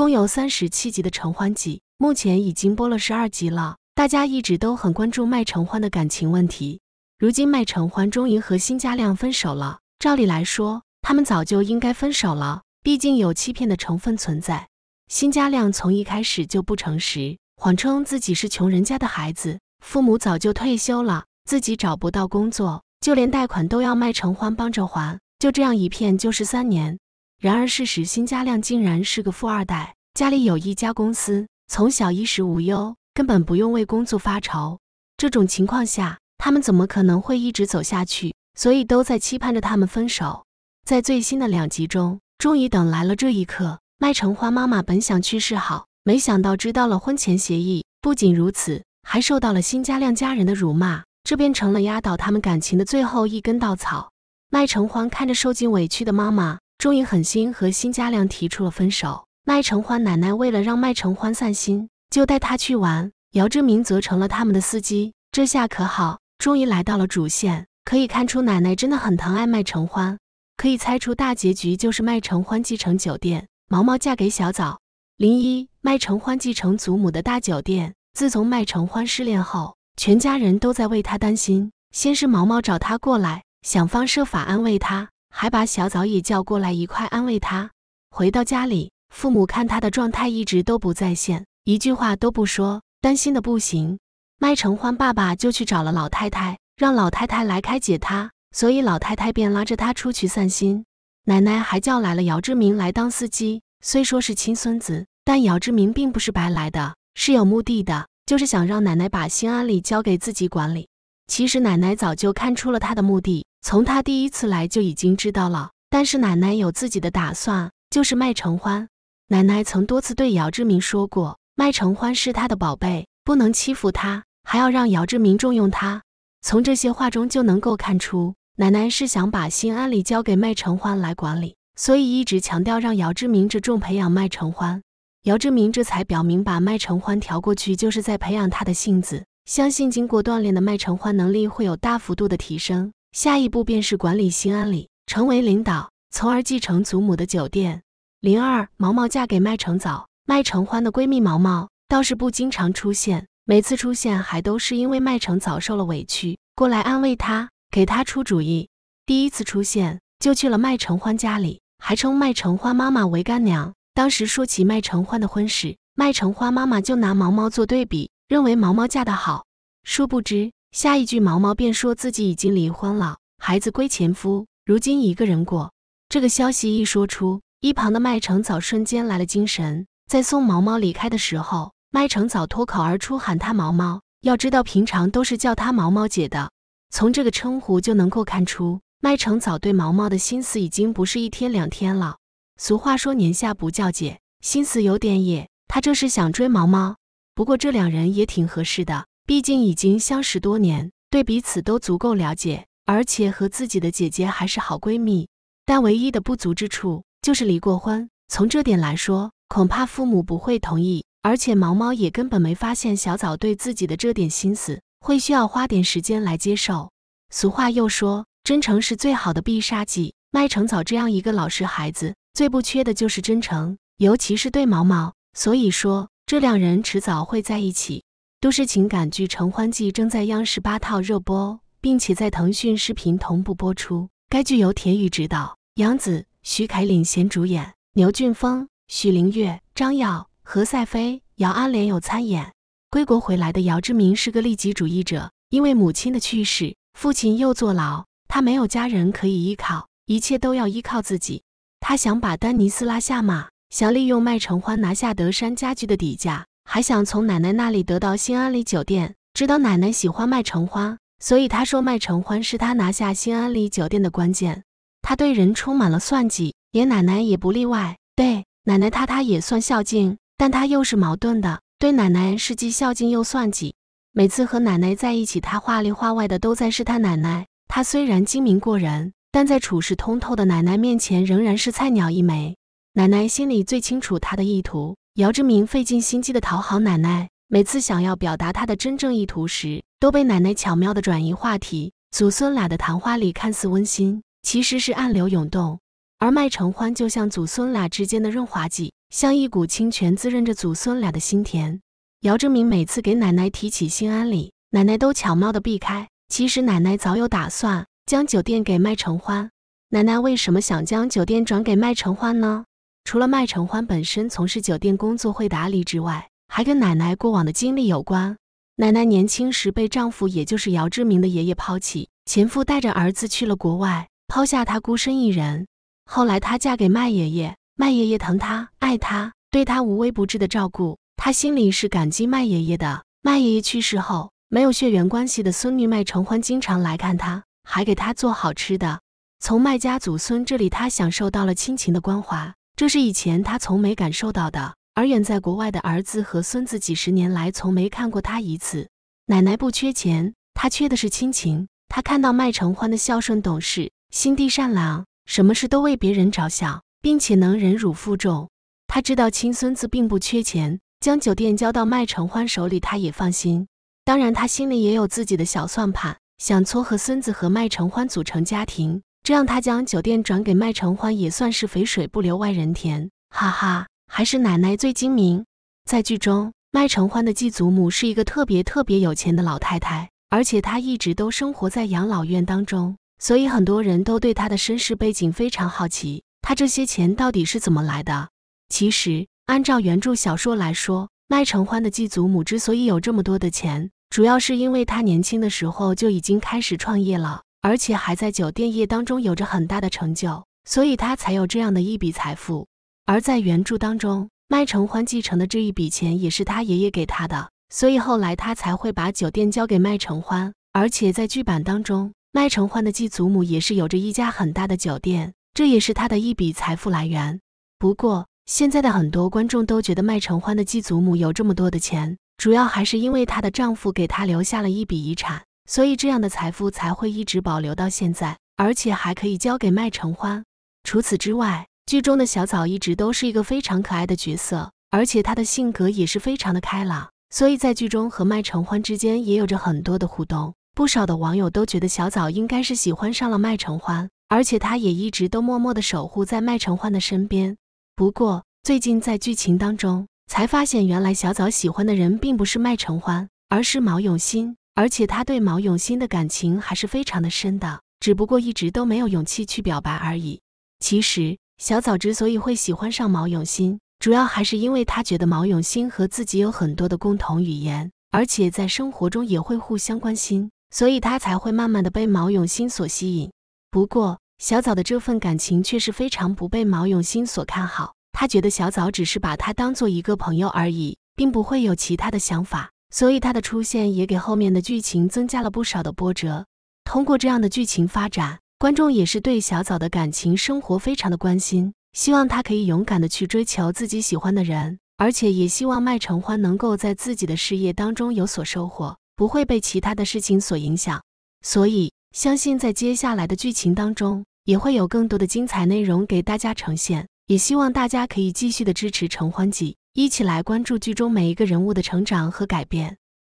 共有三十七集的《承欢记》，目前已经播了十二集了。大家一直都很关注麦承欢的感情问题。如今麦承欢终于和辛佳亮分手了。照理来说，他们早就应该分手了，毕竟有欺骗的成分存在。辛嘉亮从一开始就不诚实，谎称自己是穷人家的孩子，父母早就退休了，自己找不到工作，就连贷款都要麦承欢帮着还，就这样一骗就是三年。然而，事实，辛佳亮竟然是个富二代，家里有一家公司，从小衣食无忧，根本不用为工作发愁。这种情况下，他们怎么可能会一直走下去？所以，都在期盼着他们分手。在最新的两集中，终于等来了这一刻。麦承欢妈妈本想去示好，没想到知道了婚前协议，不仅如此，还受到了辛佳亮家人的辱骂，这便成了压倒他们感情的最后一根稻草。麦承欢看着受尽委屈的妈妈。终于狠心和辛佳亮提出了分手。麦承欢奶奶为了让麦承欢散心，就带他去玩。姚志明则成了他们的司机。这下可好，终于来到了主线。可以看出，奶奶真的很疼爱麦承欢。可以猜出大结局就是麦承欢继承酒店，毛毛嫁给小枣。零一，麦承欢继承祖母的大酒店。自从麦承欢失恋后，全家人都在为他担心。先是毛毛找他过来，想方设法安慰他。还把小枣也叫过来一块安慰他。回到家里，父母看他的状态一直都不在线，一句话都不说，担心的不行。麦承欢爸爸就去找了老太太，让老太太来开解他，所以老太太便拉着他出去散心。奶奶还叫来了姚志明来当司机，虽说是亲孙子，但姚志明并不是白来的，是有目的的，就是想让奶奶把心安理交给自己管理。其实奶奶早就看出了他的目的。从他第一次来就已经知道了，但是奶奶有自己的打算，就是麦承欢。奶奶曾多次对姚志明说过，麦承欢是她的宝贝，不能欺负他，还要让姚志明重用他。从这些话中就能够看出，奶奶是想把心安里交给麦承欢来管理，所以一直强调让姚志明着重培养麦承欢。姚志明这才表明，把麦承欢调过去，就是在培养他的性子。相信经过锻炼的麦承欢能力会有大幅度的提升。下一步便是管理新安里，成为领导，从而继承祖母的酒店。零二毛毛嫁给麦成早，麦承欢的闺蜜毛毛倒是不经常出现，每次出现还都是因为麦成早受了委屈，过来安慰她，给她出主意。第一次出现就去了麦承欢家里，还称麦承欢妈妈为干娘。当时说起麦承欢的婚事，麦承欢妈妈就拿毛毛做对比，认为毛毛嫁得好，殊不知。下一句，毛毛便说自己已经离婚了，孩子归前夫，如今一个人过。这个消息一说出，一旁的麦城早瞬间来了精神。在送毛毛离开的时候，麦城早脱口而出喊他毛毛。要知道，平常都是叫他毛毛姐的。从这个称呼就能够看出，麦城早对毛毛的心思已经不是一天两天了。俗话说，年下不叫姐，心思有点野。他这是想追毛毛？不过这两人也挺合适的。毕竟已经相识多年，对彼此都足够了解，而且和自己的姐姐还是好闺蜜。但唯一的不足之处就是离过婚，从这点来说，恐怕父母不会同意。而且毛毛也根本没发现小枣对自己的这点心思，会需要花点时间来接受。俗话又说，真诚是最好的必杀技。麦城早这样一个老实孩子，最不缺的就是真诚，尤其是对毛毛。所以说，这两人迟早会在一起。都市情感剧《承欢记》正在央视八套热播，并且在腾讯视频同步播出。该剧由田雨执导，杨紫、徐凯领衔主演，牛俊峰、许凌月、张耀、何赛飞、姚阿莲有参演。归国回来的姚志明是个利己主义者，因为母亲的去世，父亲又坐牢，他没有家人可以依靠，一切都要依靠自己。他想把丹尼斯拉下马，想利用麦承欢拿下德山家具的底价。还想从奶奶那里得到新安里酒店。知道奶奶喜欢麦橙花，所以他说麦橙花是他拿下新安里酒店的关键。他对人充满了算计，连奶奶也不例外。对奶奶他他也算孝敬，但他又是矛盾的，对奶奶是既孝敬又算计。每次和奶奶在一起，他话里话外的都在试探奶奶。他虽然精明过人，但在处事通透的奶奶面前仍然是菜鸟一枚。奶奶心里最清楚他的意图。姚志明费尽心机的讨好奶奶，每次想要表达他的真正意图时，都被奶奶巧妙的转移话题。祖孙俩的谈话里看似温馨，其实是暗流涌动。而麦承欢就像祖孙俩之间的润滑剂，像一股清泉滋润着祖孙俩的心田。姚志明每次给奶奶提起心安里，奶奶都巧妙的避开。其实奶奶早有打算，将酒店给麦承欢。奶奶为什么想将酒店转给麦承欢呢？除了麦承欢本身从事酒店工作会打理之外，还跟奶奶过往的经历有关。奶奶年轻时被丈夫，也就是姚志明的爷爷抛弃，前夫带着儿子去了国外，抛下她孤身一人。后来她嫁给麦爷爷，麦爷爷疼她、爱她，对她无微不至的照顾，她心里是感激麦爷爷的。麦爷爷去世后，没有血缘关系的孙女麦承欢经常来看她，还给她做好吃的。从麦家祖孙这里，她享受到了亲情的关怀。这是以前他从没感受到的，而远在国外的儿子和孙子几十年来从没看过他一次。奶奶不缺钱，他缺的是亲情。他看到麦承欢的孝顺懂事、心地善良，什么事都为别人着想，并且能忍辱负重。他知道亲孙子并不缺钱，将酒店交到麦承欢手里，他也放心。当然，他心里也有自己的小算盘，想撮合孙子和麦承欢组成家庭。这样，他将酒店转给麦承欢，也算是肥水不流外人田。哈哈，还是奶奶最精明。在剧中，麦承欢的继祖母是一个特别特别有钱的老太太，而且她一直都生活在养老院当中，所以很多人都对她的身世背景非常好奇。她这些钱到底是怎么来的？其实，按照原著小说来说，麦承欢的继祖母之所以有这么多的钱，主要是因为她年轻的时候就已经开始创业了。而且还在酒店业当中有着很大的成就，所以他才有这样的一笔财富。而在原著当中，麦承欢继承的这一笔钱也是他爷爷给他的，所以后来他才会把酒店交给麦承欢。而且在剧版当中，麦承欢的继祖母也是有着一家很大的酒店，这也是他的一笔财富来源。不过，现在的很多观众都觉得麦承欢的继祖母有这么多的钱，主要还是因为她的丈夫给她留下了一笔遗产。所以这样的财富才会一直保留到现在，而且还可以交给麦承欢。除此之外，剧中的小枣一直都是一个非常可爱的角色，而且她的性格也是非常的开朗，所以在剧中和麦承欢之间也有着很多的互动。不少的网友都觉得小枣应该是喜欢上了麦承欢，而且她也一直都默默的守护在麦承欢的身边。不过最近在剧情当中才发现，原来小枣喜欢的人并不是麦承欢，而是毛永新。而且他对毛永新的感情还是非常的深的，只不过一直都没有勇气去表白而已。其实小枣之所以会喜欢上毛永新，主要还是因为他觉得毛永新和自己有很多的共同语言，而且在生活中也会互相关心，所以他才会慢慢的被毛永新所吸引。不过小枣的这份感情却是非常不被毛永新所看好，他觉得小枣只是把他当做一个朋友而已，并不会有其他的想法。所以他的出现也给后面的剧情增加了不少的波折。通过这样的剧情发展，观众也是对小枣的感情生活非常的关心，希望他可以勇敢的去追求自己喜欢的人，而且也希望麦承欢能够在自己的事业当中有所收获，不会被其他的事情所影响。所以，相信在接下来的剧情当中，也会有更多的精彩内容给大家呈现，也希望大家可以继续的支持承欢记。一起来关注剧中每一个人物的成长和改变。